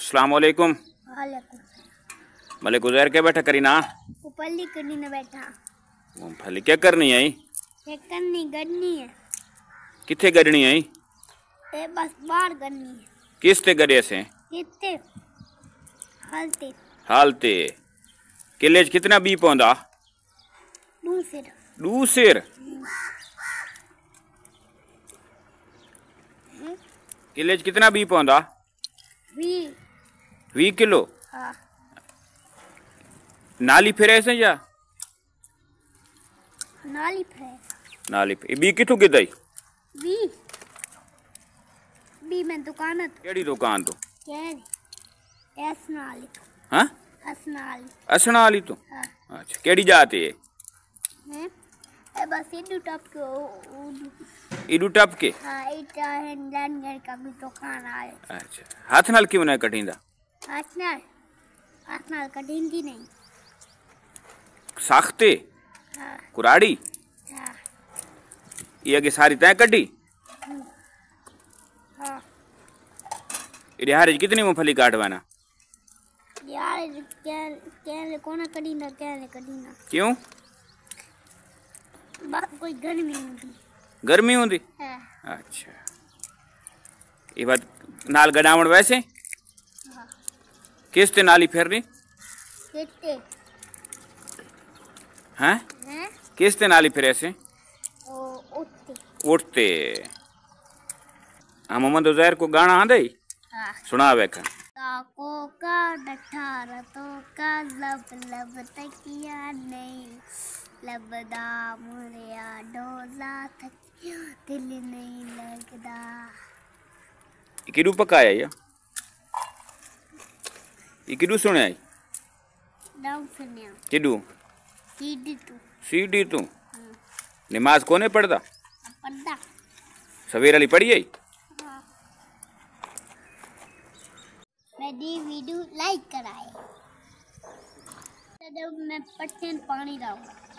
अस्सलाम वालेकुम भले गुजर के बैठा करी ना करीना करनी ना बैठा मूंगफली क्या करनी है ये करनी गड़नी है किथे गड़नी है ये बस बाहर गड़नी है किस ते गड़े से किते हालते हालते किले कितना बी पौंदा दूसर दूसर किले कितना बी पौंदा वी किलो हाँ। नाली फ्रेश है या नाली फ्रेश नाली बी किथू किदाई बी बी मैं दुकान है केड़ी दुकान तो केड़ी एस नाली हां एस नाली तो हाँ। अच्छा केड़ी जाती है हैं ए बस इडू टप के इडू टप के हां इटा है डनगर का भी दुकान आए अच्छा हाथ नाल क्यों ना कटिंदा आसनाल आसनाल का हिंदी नहीं साखते हाँ। कुराड़ी हाँ। ये के सारी तय कटी हम्म। हाँ। रिहार कितनी मूंगफली काटवाना यार कैन कैन कोना कड़ी ना कैन कड़ी ना क्यों बात कोई गर्मी होती गर्मी होती हाँ। अच्छा ये बात नाल गडावण वैसे किस ते नाली फेरनी है किस ते नाली फेरे से उठते हम हाँ, मोहम्मद उजैर को गाना आंदे हाँ।, हाँ। सुना वे का ताको का डठार तो का लब लब तकिया नहीं लब दाम रिया डोला तकिया दिल नहीं लगदा किरू पकाया या એ કીધું શું આય કીધું સીડી તું નમાज કોને પડતા सवेरा पढ़ी आई मेरी वीडियो लाइक कराए तब मैं पटन पानी लाऊंगा